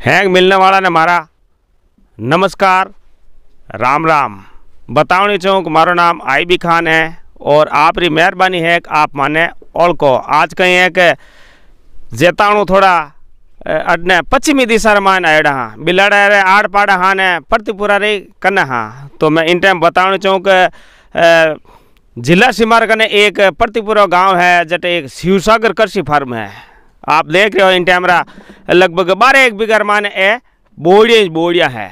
Hang मिलने वाला ने मारा नमस्कार राम राम बतावनी चौक मारो नाम आई बी खान है और आप री मेहरबानी है कि आप माने ओळको आज कहीं है कि जेताणु थोड़ा अडने पश्चिमी दिशा रे मान आयड़ा हाँ बिलाड़ा रे आड़ पाड़ा हाँ ने प्रतिपुरा रे कन्ना हाँ तो मैं इन टाइम बतावनी चौक जिला सिमर कने एक प्रतिपुरा गांव है जट एक शिवसागर कृषि फार्म है आप देख रहे हो इन टाइमरा लगभग बारह एक बिगर मान ए बोड़िया बोड़िया है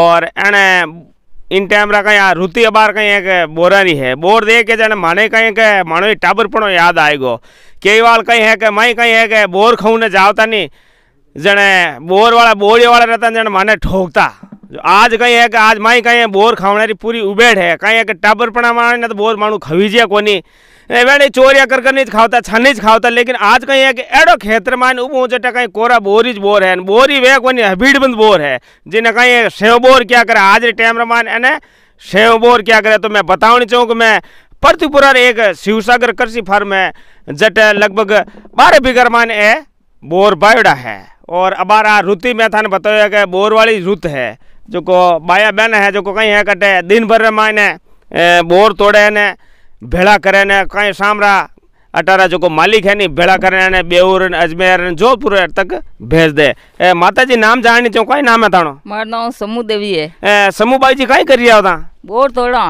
और एने इन टाइमरा कहीं रुती अबार कहीं एक नहीं है बोर देख के जने माने कहीं के मानो टाबर पड़ो याद आएगो कई बार कहीं है कि मैं कहीं है कि बोर खाऊ ने जावता नहीं जने बोर वाला बोड़िया वाला रहता जने माने ठोकता आज कहीं है कि आज माई कहीं है बोर खावणारी पूरी उबेड है कहीं है कि मारे ना तो बोर मानू खवीजिया को नहीं चोरिया कर कर नहीं खावता छानीज खाता लेकिन आज कहीं है कि एडो खेतर मान उब कहीं कोरा बोरीज बोर है बोरी वे कोनी हबीड़बंद बोर है जिन्हें कहीं सेव बोर क्या करे आज टाइम रमान एने सेव बोर क्या करे तो मैं बताऊनी चाहूँ कि मैं प्रतिपुरा एक शिवसागर कृषि फार्म है जट लगभग बारह बिगर मान ए बोर बायोडा है और अबारा आ रुति मैं थाने बताया कि बोर वाली रुत है जो को बाया बहन है जो को कहीं है कटे दिन भर मायने बोर तोड़े ने भेड़ा करे ने कहीं सामरा अटारा जो को मालिक है नी भेड़ा करे ने बेऊर अजमेर जोधपुर तक भेज दे ए, माता जी नाम जाननी चो कहीं नाम है थानो मारो नाम समू देवी है समूह समू बाई जी कहीं करिया होता बोर तोड़ा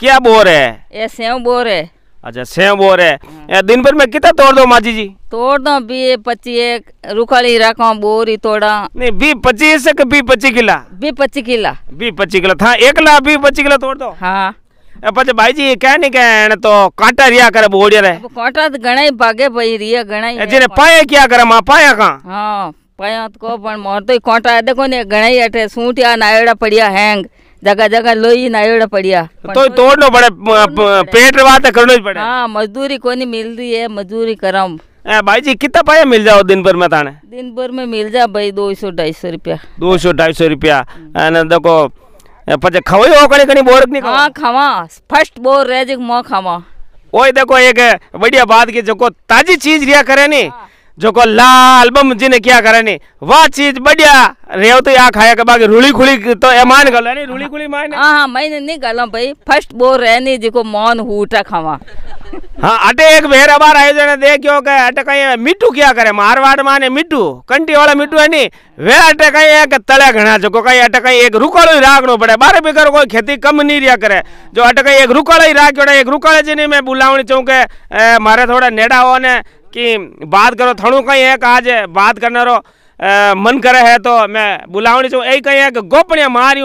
क्या बोर है ए सेव बोर है अच्छा सेम बोर है हाँ। दिन भर में कितना तोड़ दो माजी जी तोड़ दो बी पच्ची एक रुखड़ी रखा बोरी तोड़ा नहीं बी पच्चीस बी पच्ची किला बी पच्ची किला बी पच्ची किला था हाँ, एक ला बी पच्ची किला तोड़ दो हाँ पर भाई जी कह नहीं कहने तो कांटा रिया करे बोड़िया रे कांटा तो घना ही भागे भाई रिया घना ही जिने पाया क्या करे मां पाया का हां पाया तो को पण मोर तो कांटा देखो ने घना ही अठे सूटिया नायड़ा पड़िया हैंग जगह जगह लोही नायोड़ा पड़िया तो तोड़ना पड़े पेट बात करना पड़े हाँ मजदूरी कोनी मिल रही है मजदूरी कराऊं भाई जी कितना पाया मिल जाओ दिन भर में थाने दिन भर में मिल जा भाई दो सौ ढाई सौ रुपया दो सौ ढाई सौ रुपया देखो पचे खवाई हो कड़ी कड़ी बोर नहीं हाँ खावा फर्स्ट बोर रह जी मो खावा ओए देखो एक बढ़िया बात की जो ताजी चीज रिया करे नहीं જોકો લાલ બમજીને ક્યાં કરે ની વાચીત બડ્યા રેવ તો આ ખાયા કે બાકી રૂળી ખુલી તો એ માન ગલો ની રૂળી ખુલી માન હા હા મઈને ની ગલો ભાઈ ફર્સ્ટ બોર રે ની જેકો મોન હૂટા ખાવા હા અટે એક વેર અબાર આયોજન દેખ્યો કે અટે કઈ મીઠું ક્યાં કરે મારવાડ માં ને મીઠું કંટી વાળા મીઠું એની વે અટે કઈ એક તળે ઘણા જોકો કઈ અટે કઈ એક રૂકાળો રાખનો પડે બારે બેગર કોઈ ખેતી કમ ની રહ્યા કરે જો અટે કઈ એક રૂકાળો રાખ્યો એક રૂકાળે જ ની મેં બોલાવણી ચઉં કે મારે થોડા નેડા હો ને कि बात करो थणु कहीं है आज बात करना रो आ, मन करे है तो मैं बुलावनी छू यही कहीं है कि गोपणिया मारी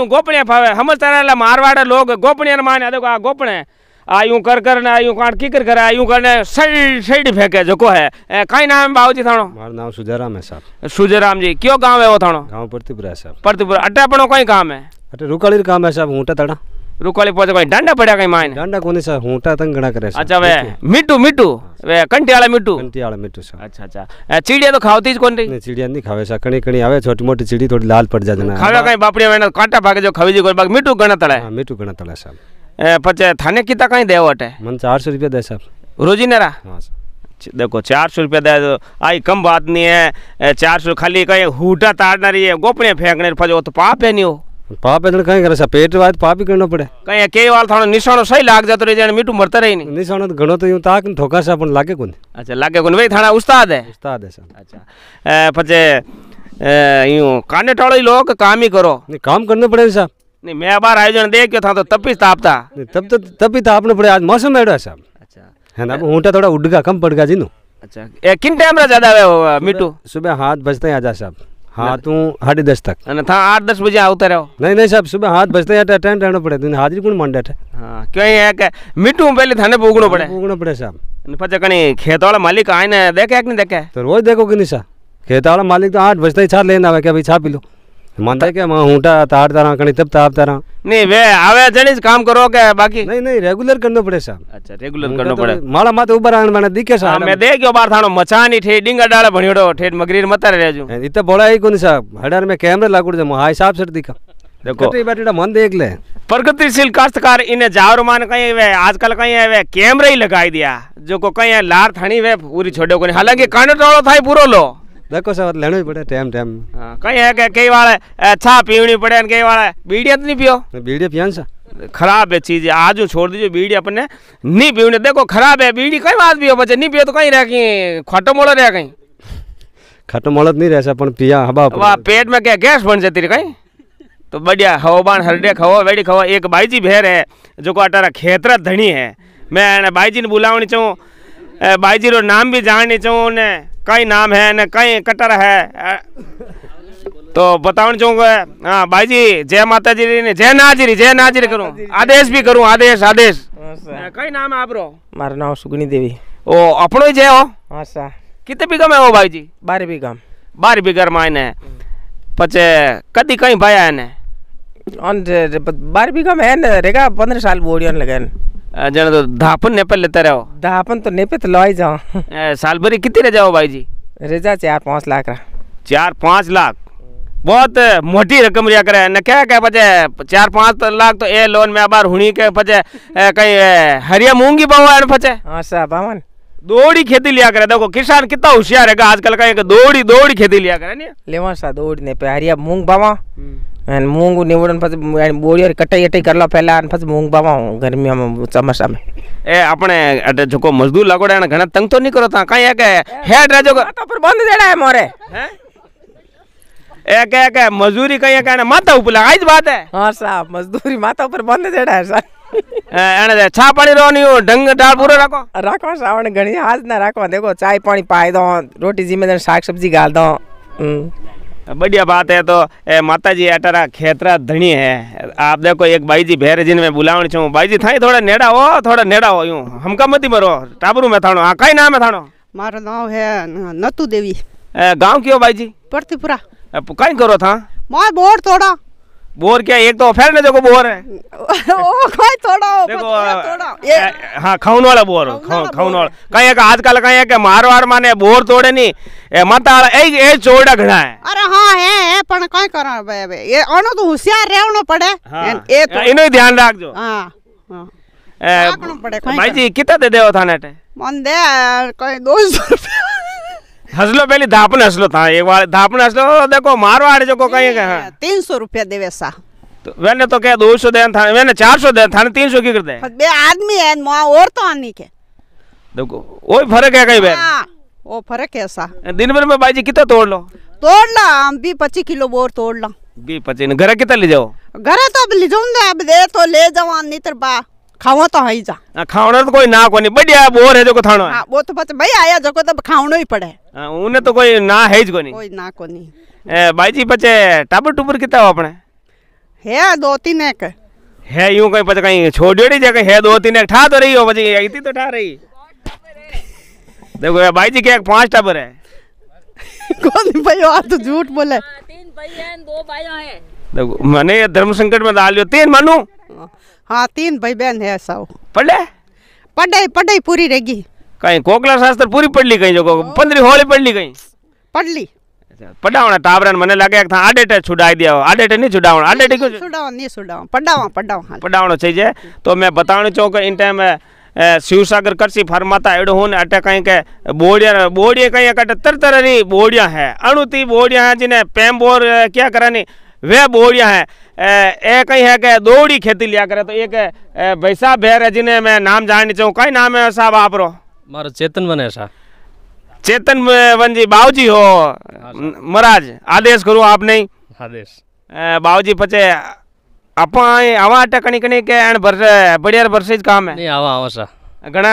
फावे समझता रहे मारवाड़े लोग गोपणिया ने माने देखो गोपने गोपणे आ कर कर ने यूं काट की कर कर यूं करने सड़ सड़ फेंके जो को है काई नाम है बाबूजी थानो मारो नाम सुजाराम है साहब सुजाराम जी क्यों गांव है वो थानो गांव प्रतिपुरा है साहब प्रतिपुरा अटे अपनो कोई काम है अटे रुकाली काम है साहब ऊंटा तड़ा રૂકોલી પહોંચે કોઈ ડાંડા પડ્યા કઈ માય ડાંડા કોની સર હોટા તંગ ઘણા કરે અચ્છા વે મીઠું મીઠું વે કંટિયાળા મીઠું કંટિયાળા મીઠું સર અચ્છા અચ્છા ચીડિયા તો ખાવતી જ કોણ રહી ચીડિયા નહીં ખાવે સર કણી કણી આવે છોટી મોટી ચીડી થોડી લાલ પડ જાય ખાવે કઈ બાપડી વેના કાંટા ભાગે જો ખાવી જી કોઈ બાકી મીઠું ઘણા તળે મીઠું ઘણા તળે સાહેબ પછી થાને કીતા કઈ દેવો હટે મને ચારસો રૂપિયા દે સાહેબ રોજીને રા હા સર देखो चार सौ रुपया दे दो आई कम बात नहीं है चार सौ खाली कहीं हूटा ताड़ना रही है गोपड़े फेंकने पर जो तो पाप है नहीं हो પાપ એટલે કઈ કરે છે પેટ વાત પાપી કરનો પડે કઈ કે વાળ થાણો નિશાણો સહી લાગ જતો રહી જાય મીઠું મરતા રહી નહીં નિશાણો તો ઘણો તો યું તાક ને ઠોકાશે પણ લાગે કોને અચ્છા લાગે કોને ભાઈ થાણા ઉસ્તાદ હે ઉસ્તાદ હે અચ્છા પછી યું કાને ટાળો લોક કામ ही करो नहीं काम करने पड़े साहब नहीं मैं बार आयोजन देख के था तो तब भी तापता तब तो तब भी तापने पड़े आज मौसम ऐडो है साहब अच्छा है ना ऊँटा थोड़ा उड़ गया कम पड़ गया जी अच्छा किन टाइम रहा ज़्यादा है मीटू सुबह हाथ बजते हैं आजा साहब हाँ तू साढ़े दस तक था आठ दस बजे आओ रहो नहीं नहीं साहब सुबह हाथ बजते हैं टाइम रहना पड़े दिन हाजिर कौन मंडे थे हाँ, क्यों है कि मिट्टू पहले थाने भोगनो पड़े भोगना पड़े साहब फिर कहीं खेत वाला मालिक आए ना देखे कि नहीं देखे तो रोज देखो कि नहीं साहब खेत वाला मालिक तो आठ बजते ही छा लेना क्या भाई छा पी लो मानते क्या वहाँ ऊँटा तार तारा कहीं तब ताप तारा नहीं वे आवे जनी काम करो क्या बाकी नहीं नहीं रेगुलर करना पड़े साहब अच्छा रेगुलर करना तो पड़े माला मत ऊपर आने मैंने दिखे साहब हाँ, मैं देख बार थानो मचान ही ठेडिंग डाले भनियोड़ो ठेड मगरीर मत रह जाऊँ इतना बड़ा ही कौन साहब हडर में कैमरे लागू जमा हाई साहब से दिखा देखो बैठे मन देख ले प्रगतिशील काश्तकार इन्हें जावर मान कहीं वे आजकल कहीं है वे ही लगाई दिया जो को कहीं लार थानी वे पूरी छोड़े को हालांकि कानून था पूरा लो देखो सब लेना ही पड़े टाइम हाँ, टाइम कई है के कई वाले अच्छा पीनी पड़े कई वाले बीड़ी तो नहीं पियो बीड़ी पियन सा खराब है चीज़ आज जो छोड़ दीजिए बीड़ी अपने नहीं पीवनी देखो खराब है बीड़ी कई बात पियो बच्चे नहीं पियो तो कहीं रह कहीं खटो मोड़ रह कहीं खटो मोड़त नहीं रह अपन पिया हवा वाह पेट में क्या गैस बन जाती कहीं तो बढ़िया हवाबान हरडे खवो वेड़ी खवो एक भाई जी भेर है जो को अटारा खेतरा धनी है मैं भाई जी ने बुलावनी चाहूं भाई जी रो नाम भी जाननी चाहूं ने कई नाम है न कई कटर है तो बताऊं चाहूंगा हाँ भाई जी जय माता जी ने जय नाजरी जय नाजरी करूँ आदेश भी करूँ आदेश आदेश हाँ, हाँ, कई नाम है आप रो मारा नाम सुगनी देवी ओ अपनो ही जय हो हाँ कितने बीघा में हो भाई जी बारह बीघा बारह बीघा में आने पचे कदी कहीं भाया है ने बारह बीघा में है ना रेगा पंद्रह साल बोरियन लगे जन तो धापन नेपल लेते रहो धापन तो नेपाल तो लॉय जाओ साल भरी कितनी रह जाओ भाई जी रेजा चार पाँच लाख रहा चार पाँच लाख बहुत मोटी रकम रिया करे न क्या कह पचे चार पाँच लाख तो ए लोन में अबार हुनी के पचे कहीं हरिया मूंगी बावन पचे हाँ सर बावन दौड़ी खेती लिया करे देखो किसान कितना होशियार है आजकल का एक दौड़ी दौड़ी खेती लिया करे नहीं लेवा सा दौड़ने पे हरिया मूंग बावा અને મૂંગ નીવડન પછી બોરીઓ કટાઈ કટાઈ કરલા પહેલા અને પછી મૂંગ પાવા ગરમીમાં ચોમાસામાં એ આપણે એટલે જોકો મજદૂર લાગોડા એને ઘણા તંગ તો નહીં કરો તા કાંઈ કે હેડ રાજો પર બંધ દેડા મોરે હે એ કે કે મજૂરી કઈ કાને માથા ઉપર આ જ વાત હે હા સાહેબ મજદૂરી માથા ઉપર બંધ દેડા હે સાહેબ એને છા પાણી રો નહીં ઢંગ ડાળ પૂરો રાખો રાખો સાવણ ઘણી હાજ ના રાખો દેખો ચાય પાણી પાઈ દો રોટી જીમે શાક સબ્જી ગાળ દો હમ बढ़िया बात है तो माता जी अटारा खेतरा धनी है आप देखो एक भाई जी भेर जी में बुलावण छू भाई जी थाई थोड़ा नेड़ा हो थोड़ा नेड़ा हो यूं हमका मती मरो टाबरू में थानो हाँ नाम है थानो मारो नाम है नतू देवी गाँव क्यों भाई जी प्रतिपुरा कहीं करो था मार बोर थोड़ा बोर क्या एक तो ऑफेर ने देखो बोर है ओ कोई थोड़ा देखो थोड़ा ये हां खाउन वाला बोर खाउन वाला कहीं का आजकल कहीं के मारवाड़ माने बोर तोड़े नहीं ए माता ए ए चोड़ा घणा है अरे हां है है पण काय करा बे बे ये ओनो तो होशियार रहनो पड़े हाँ। ए तो इनो ध्यान राखजो हां हां भाई जी कितना दे देओ थाने मन दे कोई 200 हसलो पहली धापन हसलो था एक बार धापन हसलो देखो मारो आड़े जो को कहीं कहा तीन सौ रुपया देवे सा तो मैंने तो क्या दो सौ दे था मैंने चार सौ दे था तीन सौ की कर दे बे आदमी है माँ और तो आनी के देखो वही फर्क है कहीं बे वो फर्क है सा दिन भर में भाई जी कितना तोड़ लो तोड़ ला हम भी पच्चीस किलो बोर तोड़ ला भी पच्चीस घर कितना ले जाओ घर तो अब ले जाऊंगा अब दे तो ले जाओ नहीं तो बा खावो तो है जा आ, खावना तो कोई ना कोनी बढ़िया बोर है जो को थानो हां वो तो बस भाई आया जो को तो खावनो ही पड़े हां उने तो कोई ना हैज कोनी कोई ना कोनी ए भाई जी पचे टाबर टुबर किता अपने है दो तीन एक है यूं कोई पचे कहीं छोड़ड़ी जगह है दो तीन एक ठा तो रही हो बजी इतनी तो ठा रही देखो भाई जी के एक पांच टाबर है कौन भाई आ तो झूठ बोले तीन भाई हैं दो भाई हैं देखो मैंने धर्म संकट में डाल लियो तीन मानू हाँ तीन भाई बहन है सब पढ़े पढ़ाई पढ़ाई पूरी रहेगी कहीं कोकला शास्त्र पूरी पढ़ ली कहीं जो हाँ। पंद्री होली पढ़ ली कहीं पढ़ ली अच्छा, पढ़ा होना टाबरन मने लगे एक था आडेटे छुड़ाई दिया आडेटे नहीं छुड़ा छुड़ावना आडेटे क्यों होना नहीं छुड़ा होना होना पढ़ा पढ़ा होना पढ़ा होना चाहिए तो मैं बतावण चो के इन टाइम में शिवसागर कृषि फरमाता एड़ो होन अटे कहीं के बोड़िया बोड़िया कहीं कटे तर तरह नहीं बोड़िया है अणुती बोड़िया है जिन्हें पेम बोर क्या करानी वे बोड़िया है एक ही है कि दौड़ी खेती लिया करे तो एक वैसा भेर है जिन्हें मैं नाम जान चाहूँ कई नाम है साहब आप रो मारो चेतन बने सा चेतन वन जी बाबू जी हो हाँ, महाराज आदेश करो आप नहीं आदेश बाबू जी पचे अपा आवा अटे कणी कणी के एण भर बढ़िया भरसे काम है नहीं आवा आवा सा ઘણા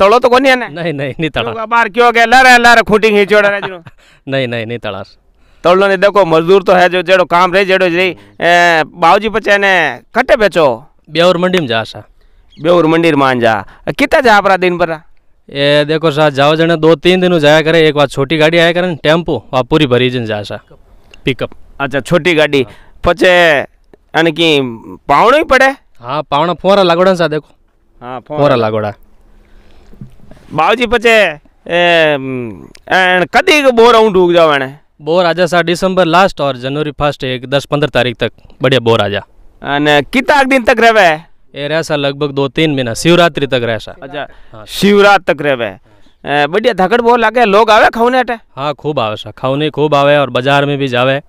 તળો તો કોની ને નહીં નહીં નહીં તળા બાર કયો કે લરે લરે ખૂટી ખીચોડે નહીં નહીં નહીં તળાશ तोलो ने देखो मजदूर तो है जो जेड़ो काम रही जेड़ो रही बाबूजी पचे ने कटे बेचो बेवर मंडी में जा सा बेवर मंडी मान जा कितना जा अपरा दिन पर ये देखो सर जाओ जने दो तीन दिन जाया करे एक बार छोटी गाड़ी आया करे टेम्पो वहाँ पूरी भरी जन जा सा पिकअप अच्छा छोटी गाड़ी पचे यानी कि पावण ही पड़े हाँ पावड़ा फोरा लागोड़ा सा देखो हाँ फोरा लागोड़ा बाबूजी पचे कदी बोर हूँ ढूक जाओ मैंने બોર आजा सा दिसंबर लास्ट और जनवरी फर्स्ट एक दस पंद्रह तारीख तक बढ़िया बोर आजा कितना दिन तक रहवे ये रह सर लगभग दो तीन महीना शिवरात्रि तक रह सर अच्छा हाँ। शिवरात तक रह बढ़िया धकड़ बहुत लागे लोग आवे खाने हाँ खूब आवे सर खाने खूब आवे और बाजार में भी जावे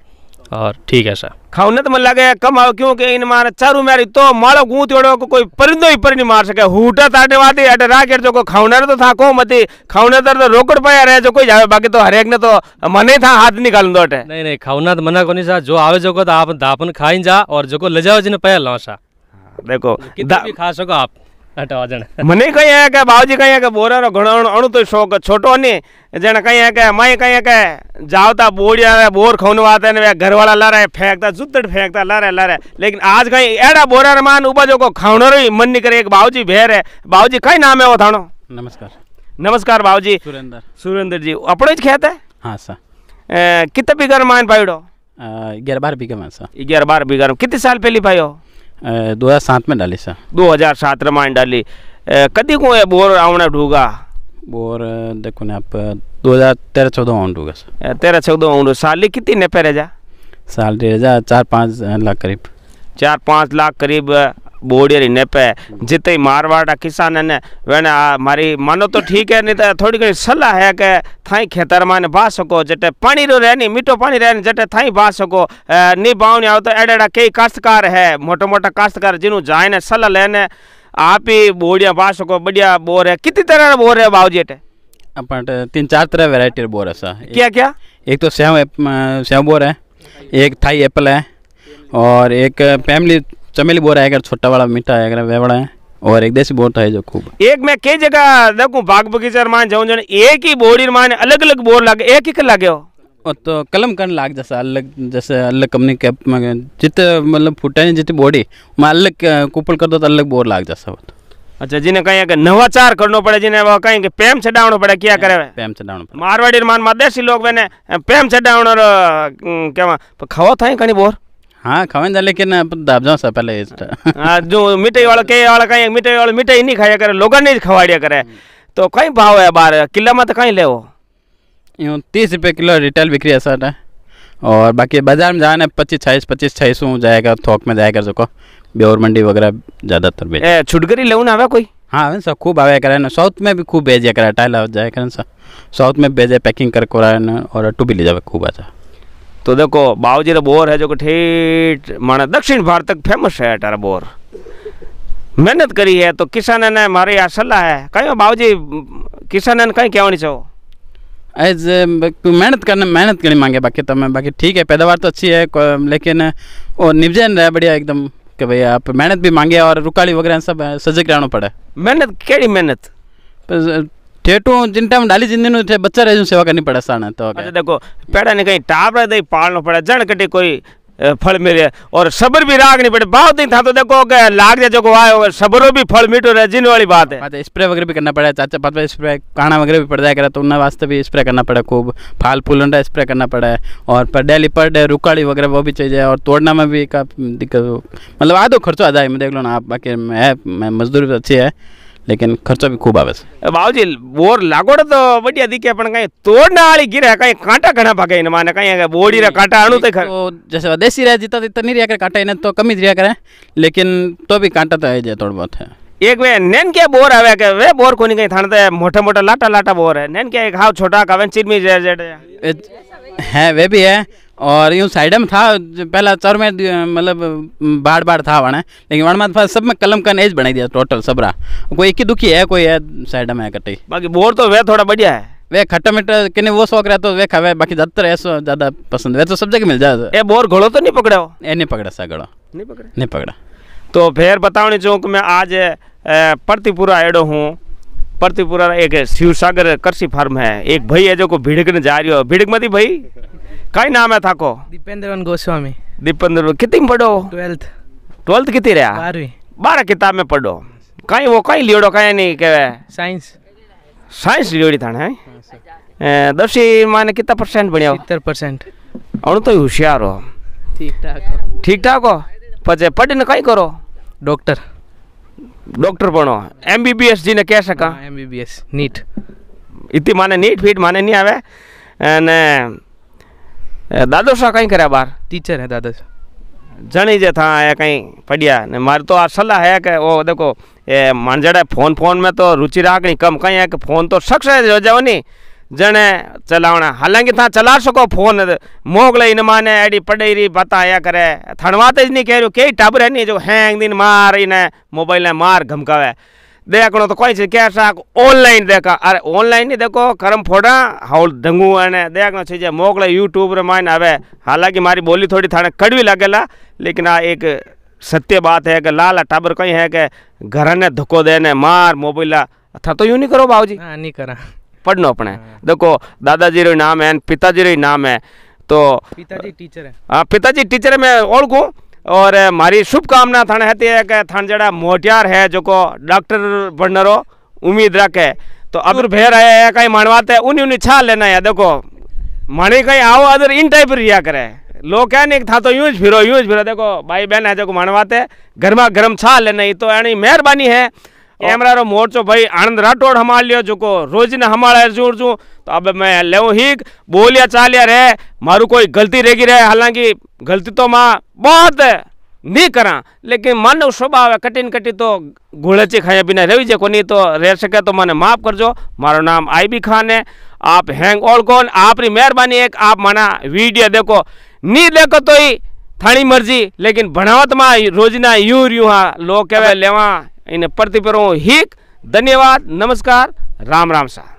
और ठीक है सर खाउने तो मन लगे कम आओ क्योंकि इन मारे चारू मेरी तो माड़ो गूंथ ओड़ो को कोई परिंदो ही पर नहीं मार सके हूटा ताटे वादी अटे राकेर जो को खाउने तो था को मती खाउने तर तो रोकड़ पाया रहे जो कोई जावे बाकी तो हरेक ने तो मने था हाथ निकाल दो अटे नहीं नहीं खाउना तो मना को नहीं सा जो आवे जो को तो आप दापन खाई जा और जो को ले जाओ जिन्हें पैर लो सा देखो खा सको आप અટો જણ મને કઈ કે બાવજી કઈ કે બોરારો ઘણો અણુ તો શોખ છોટો ને જણ કઈ કે માય કઈ કે જાવતા બોડિયા બોર ખવનવા હતા ને ઘરવાળા લારે ફેંકતા જુતડ ફેંકતા લારે લારે લેકિન આજ કઈ એડા બોરાર માન ઉભા જો કો ખાવણો રહી મન ની કરે એક બાવજી ભેર હે બાવજી કઈ નામ હે ઓ થાણો નમસ્કાર નમસ્કાર બાવજી સુરેન્દ્ર સુરેન્દ્રજી આપણો જ ખેત હે હા સર कितने बीघा में माइन पाइडो ग्यारह बारह बीघा में सर ग्यारह बारह बीघा कितने साल पहले पायो दो हज़ार में डाली सर दो हजार सात में સાતમાં डाली कदी को है बोर आवना ढूगा बोर देखो ना आप दो हज़ार तेरह चौदह में ढूगा सर तेरह चौदह ऑन साल कितनी ने पे जा साल डेढ़ हज़ार चार पाँच लाख करीब चार पाँच लाख करीब बोड़ियर नेपे जिते मारवाड़ा किसान ने वेण मारी मानो तो ठीक है नहीं तो थोड़ी घणी सलाह है कि थाई खेतर मां बा सको जटे पानी रो रहनी मीठो पानी रहनी जटे थाई बा सको नहीं बावनी आओ तो एड़ा एड़ा कई काश्तकार है मोटा मोटा काश्तकार जिन्हों जाए ने सलाह लेने आप ही बोड़िया बा सको बढ़िया बोर है कितनी तरह बोर है बाबू जी अपन तीन चार तरह वेराइटी बोर है सर क्या क्या एक तो सेव सेव बोर है एक थाई एप्पल है और एक फैमिली चमेली बोर आएगा छोटा वाला मीठा आएगा वे वेवड़ा है और एक देसी बोर तो है जो खूब एक मैं कई जगह देखू बाग बगीचा मान जाऊ जो एक ही बोर ही मान अलग अलग बोर लागे एक ही लागे हो और तो कलम कन लाग जैसे अलग जैसे अलग कंपनी के जितने मतलब फूटे ने जितनी बोड़ी मैं अलग कुपल कर दो तो अलग बोर लाग जैसा होता अच्छा जिन्हें कहीं अगर नवाचार करना पड़े जिन्हें वो कहीं के प्रेम छडावनो पड़े क्या करे प्रेम छडावनो पड़े मारवाड़ी मान मादेसी लोग मैंने प्रेम छडावनो केवा खवा था कहीं बोर हाँ ಹಾಂ ಖವೇಂದ ಲೇಕಿನ ದಾಬಜಾವ ಸ ಪಹಲೆ हाँ जो मिठाई वाला कहे वाला कहीं मिठाई वाला मिठाई नहीं खाया करे लोगों ने नहीं दिया करे तो कहीं भाव है बार किला में तो कहीं ले हो यूँ तीस रुपये किलो रिटेल बिक्री है सर और बाकी बाज़ार में जाने पच्चीस छाईस पच्चीस छाईस जाएगा थोक में जाएगा जो को ब्योर मंडी वगैरह ज़्यादातर बेच छुटकरी ले ना आवे कोई हाँ वे सब खूब आवे करे ना साउथ में भी खूब भेजे करे टाइल जाए करें सर साउथ में भेजे पैकिंग कर को और टू भी ले जावे खूब आजा तो देखो बाबूजी रा बोर है जो ठेठ माने दक्षिण भारत तक फेमस है अटार बोर मेहनत करी है तो किसान ने मारे यहाँ सलाह है कहीं बाबूजी किसान ने कहीं कहवानी चाहो एज मेहनत करने मेहनत करनी मांगे बाकी तो मैं बाकी ठीक है पैदावार तो अच्छी है लेकिन वो निपजन रहा बढ़िया एकदम कि भाई आप मेहनत भी मांगे और रुकाली वगैरह सब सजग रहना पड़े मेहनत कैडी मेहनत ठेठू जिन टाइम डाली जिन दिन बच्चा रहे सेवा करनी पड़े साने तो अच्छा देखो पेड़ा ने कहीं टापड़ा दई पालना पड़े जड़ कटे कोई फल मिले और सबर भी राग नहीं पड़े बहुत दिन था तो देखो लाग जाए जो आयो सबरों भी फल मीठो रहे जिन वाली बात है स्प्रे वगैरह भी करना पड़ा चाचा पापा स्प्रे काना वगैरह भी पड़ जाए करे तो उन वास्ते भी स्प्रे करना पड़े खूब फाल फूल उनका स्प्रे करना पड़ा है और पर डेली पर डे रुकाड़ी वगैरह वो भी चाहिए और तोड़ना में भी का दिक्कत मतलब आधो खर्चो आ जाए मैं देख लो ना आप बाकी है मजदूर अच्छी है लेकिन खर्चो भी खूब आवे बाबूजी बोर लागोड़ तो बढ़िया दिखे पण काई तोड़ना वाली गिरे काई कांटा घणा भागे इन माने काई बोड़ी रे कांटा अणु तो खर तो जैसे देसी रे जीता तो नहीं रिया करे कांटा इन तो कमी रिया करे लेकिन तो भी कांटा तो आ जाए थोड़ा बहुत है एक वे नैन के बोर आवे के वे बोर कोनी कई थाने मोटा मोटा लाटा लाटा बोर है नैन के हाव छोटा कावे चिरमी जे जे है वे भी है और यूँ साइड में था पहला चार में मतलब बाढ़ बाढ़ था वहाँ लेकिन वहाँ मत सब में कलम का एज बनाई दिया टोटल सबरा कोई एक ही दुखी है कोई है साइड में कटे बाकी बोर तो वह थोड़ा बढ़िया है वे खट्टा मिट्टा किन्नी वो शौक रहता तो वे खावे बाकी ज्यादातर ऐसा ज्यादा पसंद वे तो सब जगह मिल जाए ए बोर घोड़ो तो नहीं पकड़ा हो ए नहीं पकड़ा सा घोड़ो नहीं पकड़ा नहीं पकड़ा तो फिर चाहूँ कि मैं आज प्रतिपुरा एडो हूँ प्रतिपुरा एक शिवसागर कृषि फार्म है एक भाई है जो को भीड़क ने जा रही हो भिड़क मती भाई कई नाम है था को दीपेंद्र गोस्वामी दीपेंद्र कितनी पढ़ो ट्वेल्थ ट्वेल्थ कितनी रहा बारहवीं बारह किताब में पढ़ो कहीं वो कहीं लियोड़ो कहीं नहीं कह साइंस साइंस लियोड़ी था ना दसी माने कितना परसेंट बढ़िया सत्तर परसेंट और तो होशियार हो ठीक ठाक ठीक ठाक हो पचे पढ़ने कहीं करो डॉक्टर ડોક્ટર ભણો એમબીબીએસ જીને કહી શકા એમબીબીએસ નીટ ઇતિ માને નીટ ફીટ માને નહીં આવે અને દાદો શાહ કંઈ કર્યા બાર ટીચર હે દાદો જણી જે થા એ કંઈ પડ્યા ને મારી તો આ સલાહ હે કે ઓ દેખો એ માણજડે ફોન ફોન મેં તો રુચિ રાખણી કમ કંઈ હે કે ફોન તો સક્ષ જાઓ નહીં जने चलावना हालांकि था चला सको फोन मोगले इन माने एडी पडेरी बताया करे तो नहीं कह रही कई टबर है नहीं जो हैंग दिन मार इन मोबाइल ने मार घमकावे देखो तो कोई चीज कैसा ऑनलाइन देखा अरे ऑनलाइन नहीं देखो करम फोड़ा हाउल डंगू है देखना चाहिए मोगले यूट्यूब रे माइन आवे हालांकि मारी बोली थोड़ी थाने कड़वी लगे ला लेकिन आ एक सत्य बात है कि लाल टाबर कहीं है कि घर ने धक्को देने मार मोबाइल अथा तो यूं नहीं करो जी हाँ, नहीं करा पढ़ना अपने देखो दादाजी रो नाम है पिताजी रो नाम है तो पिताजी टीचर है हाँ पिताजी टीचर है मैं ओळखूँ और मारी शुभकामना थाने है कि थान जड़ा मोटियार है जो को डॉक्टर बनने रो उम्मीद रखे तो अदर भेर है कहीं मानवाते हैं उन्हीं उन्हीं छा लेना है देखो माने कहीं आओ अदर इन टाइप रिया करे लोग क्या नहीं था तो यूज फिरो यूज फिरो देखो भाई बहन है जो को मानवाते गर्मा गर्म छा लेना ही तो यानी मेहरबानी है કેમેરારો મોરચો ભાઈ આણંદ રાઠોડ હમાળ્યો જોકો રોજને હમાળે જોર છું તો અબ મેં લેવો હીક બોલ્યા ચાલ્યા રે મારું કોઈ ગલતી રેગી રહે હાલાંકि गलती तो माँ बहुत नहीं करा लेकिन मानव स्वभाव है कठिन कटी तो घोड़ेची खाया बिना रही जे को नहीं तो रह सके तो मैंने माफ़ कर जो मारो नाम आई बी खान है आप हैंग ऑल कौन आपकी मेहरबानी एक आप मना वीडियो देखो नहीं देखो तो ही थानी मर्जी लेकिन बनावत में रोजना यूं यूं हाँ लोग कहवे लेवा इन प्रतिपरों हिक धन्यवाद नमस्कार राम राम साहब